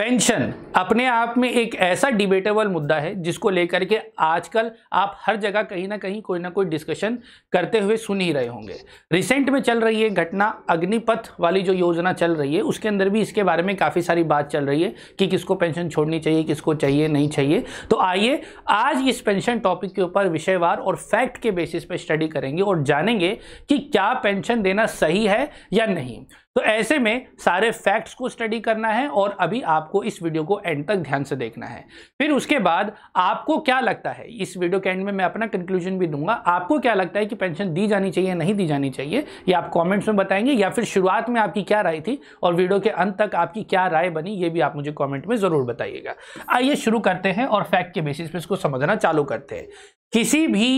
pension अपने आप में एक ऐसा डिबेटेबल मुद्दा है जिसको लेकर के आजकल आप हर जगह कहीं ना कहीं कोई ना कोई डिस्कशन करते हुए सुन ही रहे होंगे रिसेंट में चल रही है घटना अग्निपथ वाली जो योजना चल रही है उसके अंदर भी इसके बारे में काफ़ी सारी बात चल रही है कि किसको पेंशन छोड़नी चाहिए किसको चाहिए नहीं चाहिए तो आइए आज इस पेंशन टॉपिक के ऊपर विषयवार और फैक्ट के बेसिस पर स्टडी करेंगे और जानेंगे कि क्या पेंशन देना सही है या नहीं तो ऐसे में सारे फैक्ट्स को स्टडी करना है और अभी आपको इस वीडियो को एंड तक ध्यान से देखना है फिर उसके बाद आपको क्या लगता है इस वीडियो के एंड में मैं अपना कंक्लूजन भी दूंगा आपको क्या लगता है कि पेंशन दी जानी चाहिए नहीं दी जानी चाहिए ये आप कॉमेंट्स में बताएंगे या फिर शुरुआत में आपकी क्या राय थी और वीडियो के अंत तक आपकी क्या राय बनी ये भी आप मुझे कॉमेंट में ज़रूर बताइएगा आइए शुरू करते हैं और फैक्ट के बेसिस पर इसको समझना चालू करते हैं किसी भी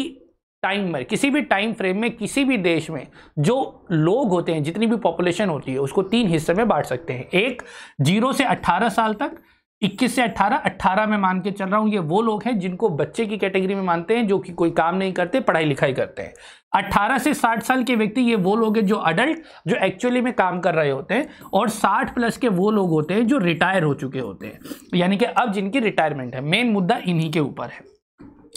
टाइम में किसी भी टाइम फ्रेम में किसी भी देश में जो लोग होते हैं जितनी भी पॉपुलेशन होती है उसको तीन हिस्से में बांट सकते हैं एक जीरो से अट्ठारह साल तक 21 से 18 18 में मान के चल रहा हूँ ये वो लोग हैं जिनको बच्चे की कैटेगरी में मानते हैं जो कि कोई काम नहीं करते पढ़ाई लिखाई करते हैं 18 से 60 साल के व्यक्ति ये वो लोग हैं जो अडल्ट जो एक्चुअली में काम कर रहे होते हैं और 60 प्लस के वो लोग होते हैं जो रिटायर हो चुके होते हैं यानी कि अब जिनकी रिटायरमेंट है मेन मुद्दा इन्हीं के ऊपर है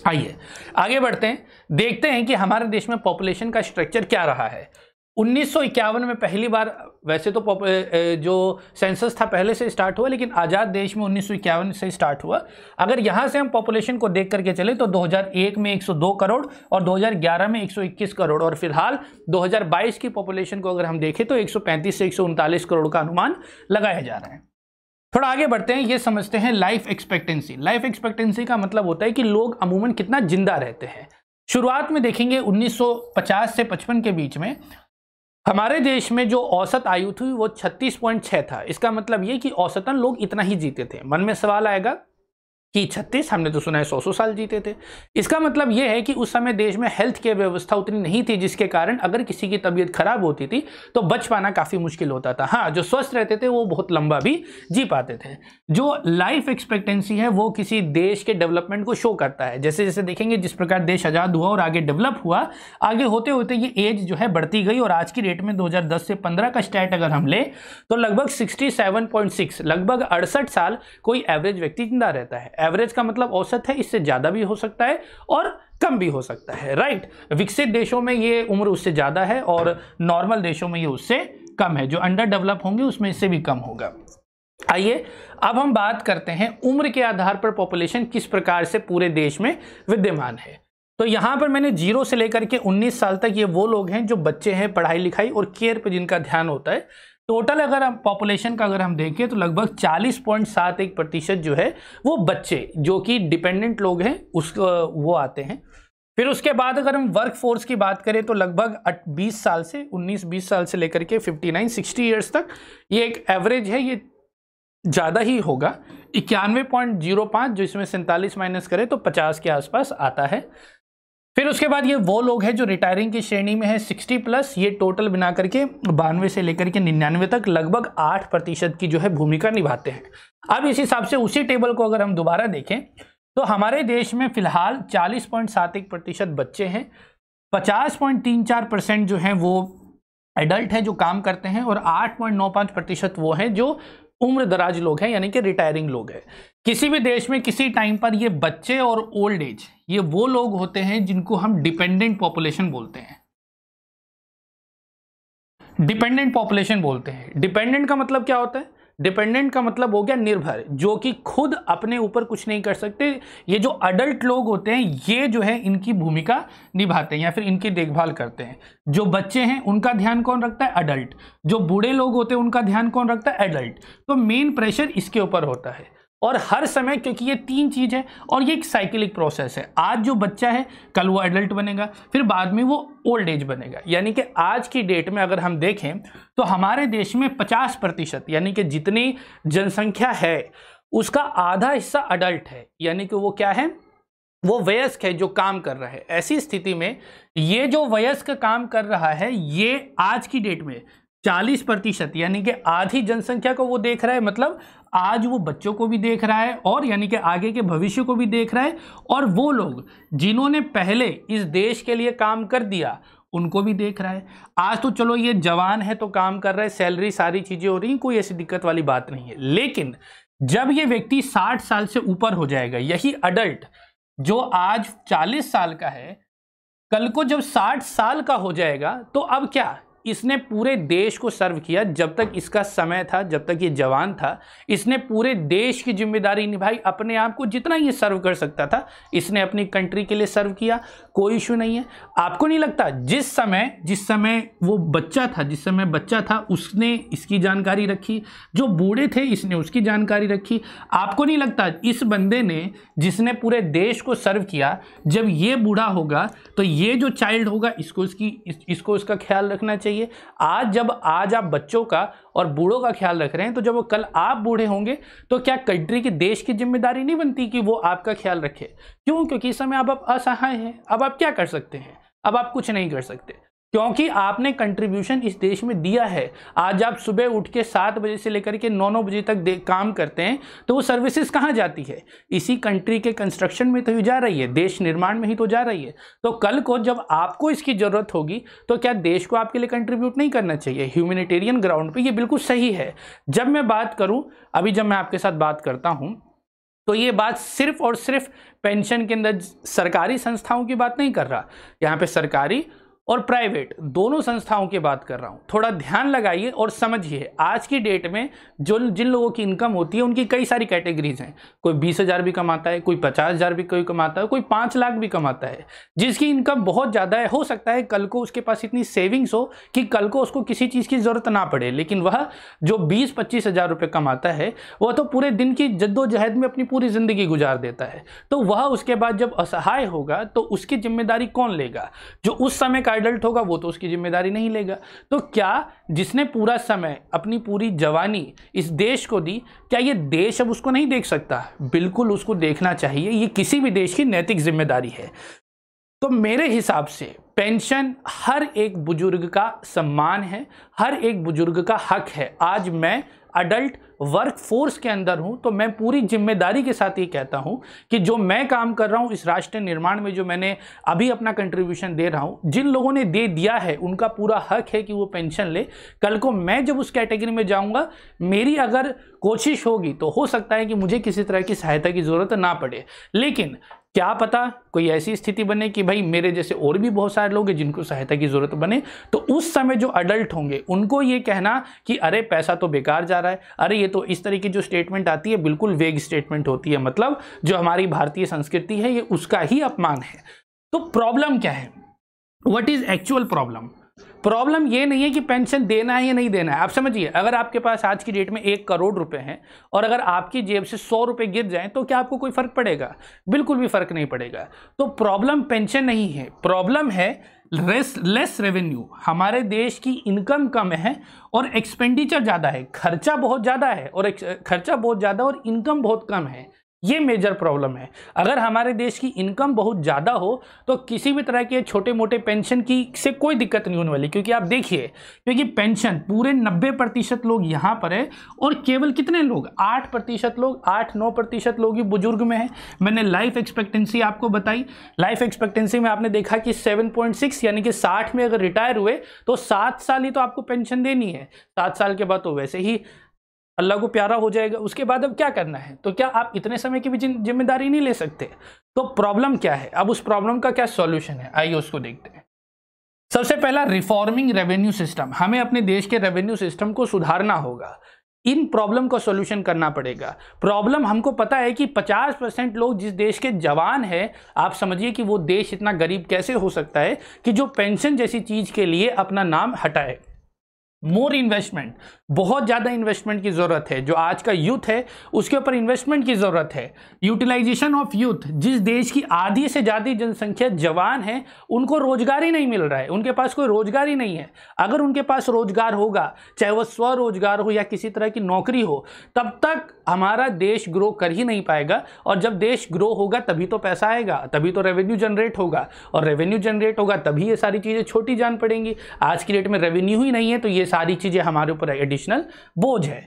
आइए आगे बढ़ते हैं देखते हैं कि हमारे देश में पॉपुलेशन का स्ट्रक्चर क्या रहा है 1951 में पहली बार वैसे तो जो सेंसस था पहले से स्टार्ट हुआ लेकिन आज़ाद देश में 1951 से स्टार्ट हुआ अगर यहाँ से हम पॉपुलेशन को देख करके चले तो 2001 में 102 करोड़ और 2011 में 121 करोड़ और फिलहाल 2022 की पॉपुलेशन को अगर हम देखें तो 135 से एक करोड़ का अनुमान लगाया जा रहा है थोड़ा आगे बढ़ते हैं ये समझते हैं लाइफ एक्सपेक्टेंसी लाइफ एक्सपेक्टेंसी का मतलब होता है कि लोग अमूमन कितना जिंदा रहते हैं शुरुआत में देखेंगे 1950 से 55 के बीच में हमारे देश में जो औसत आयु थी वो 36.6 था इसका मतलब ये कि औसतन लोग इतना ही जीते थे मन में सवाल आएगा कि छत्तीस हमने तो सुना है सौ सौ साल जीते थे इसका मतलब यह है कि उस समय देश में हेल्थ केयर व्यवस्था उतनी नहीं थी जिसके कारण अगर किसी की तबीयत खराब होती थी तो बच पाना काफ़ी मुश्किल होता था हाँ जो स्वस्थ रहते थे वो बहुत लंबा भी जी पाते थे जो लाइफ एक्सपेक्टेंसी है वो किसी देश के डेवलपमेंट को शो करता है जैसे जैसे देखेंगे जिस प्रकार देश आज़ाद हुआ और आगे डेवलप हुआ आगे होते होते ये एज जो है बढ़ती गई और आज की डेट में दो से पंद्रह का स्टैट अगर हम लें तो लगभग सिक्सटी लगभग अड़सठ साल कोई एवरेज व्यक्ति जिंदा रहता है एवरेज का मतलब औसत है इससे ज़्यादा भी हो सकता है और कम भी हो सकता है राइट विकसित देशों में ये उम्र उससे ज़्यादा है और नॉर्मल देशों में ये उससे कम है जो अंडर डेवलप होंगे उसमें इससे भी कम होगा आइए अब हम बात करते हैं उम्र के आधार पर पॉपुलेशन किस प्रकार से पूरे देश में विद्यमान है तो यहाँ पर मैंने जीरो से लेकर के 19 साल तक ये वो लोग हैं जो बच्चे हैं पढ़ाई लिखाई और केयर पर जिनका ध्यान होता है टोटल अगर हम पॉपुलेशन का अगर हम देखें तो लगभग 40.71 प्रतिशत जो है वो बच्चे जो कि डिपेंडेंट लोग हैं उस वो आते हैं फिर उसके बाद अगर हम वर्क फोर्स की बात करें तो लगभग 20 साल से 19-20 साल से लेकर के 59 60 इयर्स तक ये एक एवरेज है ये ज़्यादा ही होगा इक्यानवे पॉइंट जीरो पाँच जो इसमें सैंतालीस माइनस करें तो पचास के आसपास आता है फिर उसके बाद ये वो लोग हैं जो रिटायरिंग की श्रेणी में है 60 प्लस ये टोटल बना करके बानवे से लेकर के निन्यानवे तक लगभग आठ प्रतिशत की जो है भूमिका निभाते हैं अब इस हिसाब से उसी टेबल को अगर हम दोबारा देखें तो हमारे देश में फिलहाल चालीस पॉइंट सात एक प्रतिशत बच्चे हैं पचास पॉइंट तीन चार परसेंट जो हैं वो एडल्ट हैं जो काम करते हैं और आठ पॉइंट नौ पाँच प्रतिशत वो हैं जो उम्र दराज लोग हैं यानी कि रिटायरिंग लोग हैं किसी भी देश में किसी टाइम पर ये बच्चे और ओल्ड एज ये वो लोग होते हैं जिनको हम डिपेंडेंट पॉपुलेशन बोलते हैं डिपेंडेंट पॉपुलेशन बोलते हैं डिपेंडेंट का मतलब क्या होता है डिपेंडेंट का मतलब हो गया निर्भर जो कि खुद अपने ऊपर कुछ नहीं कर सकते ये जो अडल्ट लोग होते हैं ये जो है इनकी भूमिका निभाते हैं या फिर इनकी देखभाल करते हैं जो बच्चे हैं उनका ध्यान कौन रखता है अडल्ट जो बूढ़े लोग होते हैं उनका ध्यान कौन रखता है एडल्ट तो मेन प्रेशर इसके ऊपर होता है और हर समय क्योंकि ये तीन चीज़ है और ये एक साइकिलिक प्रोसेस है आज जो बच्चा है कल वो एडल्ट बनेगा फिर बाद में वो ओल्ड एज बनेगा यानी कि आज की डेट में अगर हम देखें तो हमारे देश में पचास प्रतिशत यानी कि जितनी जनसंख्या है उसका आधा हिस्सा अडल्ट है यानी कि वो क्या है वो वयस्क है जो काम कर रहा है ऐसी स्थिति में ये जो वयस्क काम कर रहा है ये आज की डेट में चालीस प्रतिशत यानी कि आधी जनसंख्या को वो देख रहा है मतलब आज वो बच्चों को भी देख रहा है और यानी कि आगे के भविष्य को भी देख रहा है और वो लोग जिन्होंने पहले इस देश के लिए काम कर दिया उनको भी देख रहा है आज तो चलो ये जवान है तो काम कर रहा है सैलरी सारी चीज़ें हो रही कोई ऐसी दिक्कत वाली बात नहीं है लेकिन जब ये व्यक्ति 60 साल से ऊपर हो जाएगा यही अडल्ट जो आज 40 साल का है कल को जब 60 साल का हो जाएगा तो अब क्या इसने पूरे देश को सर्व किया जब तक इसका समय था जब तक ये जवान था इसने पूरे देश की जिम्मेदारी निभाई अपने आप को जितना ये सर्व कर सकता था इसने अपनी कंट्री के लिए सर्व किया कोई इशू नहीं है आपको नहीं लगता जिस समय जिस समय वो बच्चा था जिस समय बच्चा था उसने इसकी जानकारी रखी जो बूढ़े थे इसने उसकी जानकारी रखी आपको नहीं लगता इस बंदे ने जिसने पूरे देश को सर्व किया जब ये बूढ़ा होगा तो ये जो चाइल्ड होगा इसको इसकी इस, इसको इसका ख्याल रखना चाहिए चाहिए आज जब आज आप बच्चों का और बूढ़ों का ख्याल रख रहे हैं तो जब कल आप बूढ़े होंगे तो क्या कंट्री की देश की जिम्मेदारी नहीं बनती कि वो आपका ख्याल रखे क्यों क्योंकि इस समय आप असहाय हैं अब आप क्या कर सकते हैं अब आप कुछ नहीं कर सकते क्योंकि आपने कंट्रीब्यूशन इस देश में दिया है आज आप सुबह उठ के सात बजे से लेकर के नौ नौ बजे तक दे काम करते हैं तो वो सर्विसेज कहाँ जाती है इसी कंट्री के कंस्ट्रक्शन में तो ही जा रही है देश निर्माण में ही तो जा रही है तो कल को जब आपको इसकी ज़रूरत होगी तो क्या देश को आपके लिए कंट्रीब्यूट नहीं करना चाहिए ह्यूमिनिटेरियन ग्राउंड पर ये बिल्कुल सही है जब मैं बात करूँ अभी जब मैं आपके साथ बात करता हूँ तो ये बात सिर्फ और सिर्फ पेंशन के अंदर सरकारी संस्थाओं की बात नहीं कर रहा यहाँ पे सरकारी और प्राइवेट दोनों संस्थाओं की बात कर रहा हूँ थोड़ा ध्यान लगाइए और समझिए आज की डेट में जो जिन लोगों की इनकम होती है उनकी कई सारी कैटेगरीज हैं कोई बीस हज़ार भी कमाता है कोई पचास हज़ार भी कोई कमाता है कोई पाँच लाख भी कमाता है जिसकी इनकम बहुत ज़्यादा है हो सकता है कल को उसके पास इतनी सेविंग्स हो कि कल को उसको किसी चीज़ की ज़रूरत ना पड़े लेकिन वह जो बीस पच्चीस हज़ार रुपये कमाता है वह तो पूरे दिन की जद्दोजहद में अपनी पूरी ज़िंदगी गुजार देता है तो वह उसके बाद जब असहाय होगा तो उसकी जिम्मेदारी कौन लेगा जो उस समय का का एडल्ट होगा वो तो उसकी जिम्मेदारी नहीं लेगा तो क्या जिसने पूरा समय अपनी पूरी जवानी इस देश को दी क्या ये देश अब उसको नहीं देख सकता बिल्कुल उसको देखना चाहिए ये किसी भी देश की नैतिक जिम्मेदारी है तो मेरे हिसाब से पेंशन हर एक बुजुर्ग का सम्मान है हर एक बुजुर्ग का हक है आज मैं अडल्ट वर्क फोर्स के अंदर हूँ तो मैं पूरी जिम्मेदारी के साथ ये कहता हूँ कि जो मैं काम कर रहा हूँ इस राष्ट्र निर्माण में जो मैंने अभी अपना कंट्रीब्यूशन दे रहा हूँ जिन लोगों ने दे दिया है उनका पूरा हक है कि वो पेंशन ले कल को मैं जब उस कैटेगरी में जाऊँगा मेरी अगर कोशिश होगी तो हो सकता है कि मुझे किसी तरह की सहायता की ज़रूरत ना पड़े लेकिन क्या पता कोई ऐसी स्थिति बने कि भाई मेरे जैसे और भी बहुत सारे लोग हैं जिनको सहायता की ज़रूरत बने तो उस समय जो अडल्ट होंगे उनको ये कहना कि अरे पैसा तो बेकार जा रहा है अरे ये तो इस तरह की जो स्टेटमेंट आती है बिल्कुल वेग स्टेटमेंट होती है मतलब जो हमारी भारतीय संस्कृति है ये उसका ही अपमान है तो प्रॉब्लम क्या है what is actual problem problem ये नहीं है कि पेंशन देना है या नहीं देना है आप समझिए अगर आपके पास आज की डेट में एक करोड़ रुपए हैं और अगर आपकी जेब से सौ रुपये गिर जाएं तो क्या आपको कोई फ़र्क पड़ेगा बिल्कुल भी फ़र्क नहीं पड़ेगा तो प्रॉब्लम पेंशन नहीं है प्रॉब्लम है लेस लेस रेवेन्यू हमारे देश की इनकम कम है और एक्सपेंडिचर ज़्यादा है खर्चा बहुत ज़्यादा है और खर्चा बहुत ज़्यादा और इनकम बहुत कम है ये मेजर प्रॉब्लम है अगर हमारे देश की इनकम बहुत ज़्यादा हो तो किसी भी तरह के छोटे मोटे पेंशन की से कोई दिक्कत नहीं होने वाली क्योंकि आप देखिए क्योंकि पेंशन पूरे 90 प्रतिशत लोग यहाँ पर है और केवल कितने लोग 8 प्रतिशत लोग 8 9 प्रतिशत लोग ही बुजुर्ग में हैं मैंने लाइफ एक्सपेक्टेंसी आपको बताई लाइफ एक्सपेक्टेंसी में आपने देखा कि सेवन यानी कि साठ में अगर रिटायर हुए तो सात साल ही तो आपको पेंशन देनी है सात साल के बाद तो वैसे ही अल्लाह को प्यारा हो जाएगा उसके बाद अब क्या करना है तो क्या आप इतने समय की भी जिम्मेदारी नहीं ले सकते तो प्रॉब्लम क्या है अब उस प्रॉब्लम का क्या सॉल्यूशन है आइए उसको देखते हैं सबसे पहला रिफॉर्मिंग रेवेन्यू सिस्टम हमें अपने देश के रेवेन्यू सिस्टम को सुधारना होगा इन प्रॉब्लम का सॉल्यूशन करना पड़ेगा प्रॉब्लम हमको पता है कि 50 परसेंट लोग जिस देश के जवान हैं आप समझिए कि वो देश इतना गरीब कैसे हो सकता है कि जो पेंशन जैसी चीज़ के लिए अपना नाम हटाए मोर इन्वेस्टमेंट बहुत ज़्यादा इन्वेस्टमेंट की ज़रूरत है जो आज का यूथ है उसके ऊपर इन्वेस्टमेंट की ज़रूरत है यूटिलाइजेशन ऑफ यूथ जिस देश की आधी से ज़्यादा जनसंख्या जवान है उनको रोज़गार ही नहीं मिल रहा है उनके पास कोई रोज़गार ही नहीं है अगर उनके पास रोज़गार होगा चाहे वह स्वरोजगार हो या किसी तरह की नौकरी हो तब तक हमारा देश ग्रो कर ही नहीं पाएगा और जब देश ग्रो होगा तभी तो पैसा आएगा तभी तो रेवेन्यू जनरेट होगा और रेवेन्यू जनरेट होगा तभी ये सारी चीज़ें छोटी जान पड़ेंगी आज की डेट में रेवेन्यू ही नहीं है तो ये सारी चीज़ें हमारे ऊपर एडिशनल बोझ है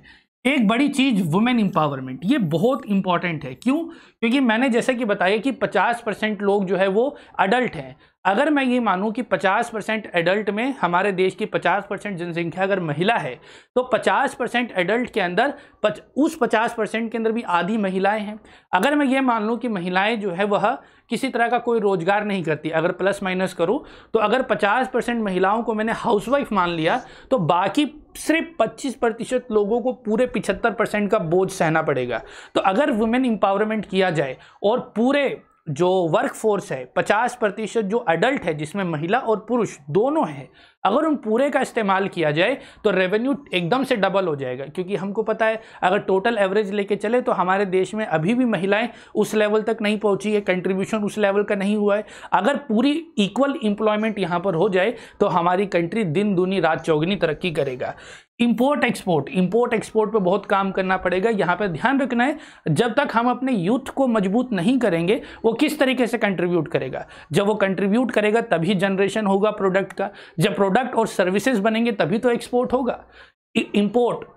एक बड़ी चीज़ वुमेन एम्पावरमेंट ये बहुत इंपॉर्टेंट है क्यों क्योंकि मैंने जैसे कि बताया कि 50 परसेंट लोग जो है वो अडल्ट हैं अगर मैं ये मानूं कि 50 परसेंट एडल्ट में हमारे देश की 50 परसेंट जनसंख्या अगर महिला है तो 50 परसेंट एडल्ट के अंदर पच, उस 50 परसेंट के अंदर भी आधी महिलाएं हैं अगर मैं ये मान लूँ कि महिलाएं जो है वह किसी तरह का कोई रोजगार नहीं करती अगर प्लस माइनस करूँ तो अगर 50 परसेंट महिलाओं को मैंने हाउसवाइफ मान लिया तो बाकी सिर्फ पच्चीस प्रतिशत लोगों को पूरे पिछहत्तर परसेंट का बोझ सहना पड़ेगा तो अगर वुमेन एम्पावरमेंट किया जाए और पूरे जो वर्क फोर्स है 50 प्रतिशत जो अडल्ट है जिसमें महिला और पुरुष दोनों हैं अगर उन पूरे का इस्तेमाल किया जाए तो रेवेन्यू एकदम से डबल हो जाएगा क्योंकि हमको पता है अगर टोटल एवरेज लेके चले तो हमारे देश में अभी भी महिलाएं उस लेवल तक नहीं पहुंची है कंट्रीब्यूशन उस लेवल का नहीं हुआ है अगर पूरी इक्वल इंप्लॉयमेंट यहाँ पर हो जाए तो हमारी कंट्री दिन दूनी रात चौगनी तरक्की करेगा इम्पोर्ट एक्सपोर्ट इम्पोर्ट एक्सपोर्ट पे बहुत काम करना पड़ेगा यहाँ पे ध्यान रखना है जब तक हम अपने यूथ को मजबूत नहीं करेंगे वो किस तरीके से कंट्रीब्यूट करेगा जब वो कंट्रीब्यूट करेगा तभी जनरेशन होगा प्रोडक्ट का जब प्रोडक्ट प्रोडक्ट और सर्विसेज बनेंगे तभी तो एक्सपोर्ट होगा इंपोर्ट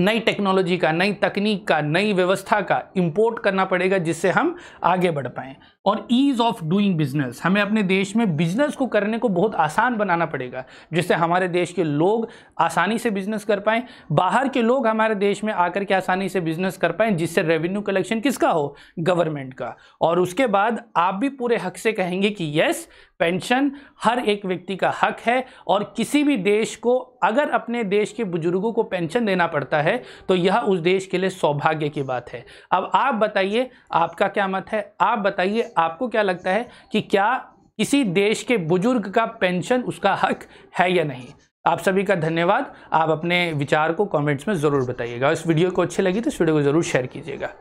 नई टेक्नोलॉजी का नई तकनीक का नई व्यवस्था का इंपोर्ट करना पड़ेगा जिससे हम आगे बढ़ पाएँ और ईज़ ऑफ डूइंग बिजनेस हमें अपने देश में बिजनेस को करने को बहुत आसान बनाना पड़ेगा जिससे हमारे देश के लोग आसानी से बिजनेस कर पाएँ बाहर के लोग हमारे देश में आकर के आसानी से बिजनेस कर पाएँ जिससे रेवेन्यू कलेक्शन किसका हो गवर्नमेंट का और उसके बाद आप भी पूरे हक से कहेंगे कि यस पेंशन हर एक व्यक्ति का हक है और किसी भी देश को अगर अपने देश के बुजुर्गों को पेंशन देना पड़ता है तो यह उस देश के लिए सौभाग्य की बात है अब आप बताइए आपका क्या मत है आप बताइए आपको क्या लगता है कि क्या किसी देश के बुजुर्ग का पेंशन उसका हक है या नहीं आप सभी का धन्यवाद आप अपने विचार को कमेंट्स में ज़रूर बताइएगा इस वीडियो को अच्छी लगी तो इस वीडियो को ज़रूर शेयर कीजिएगा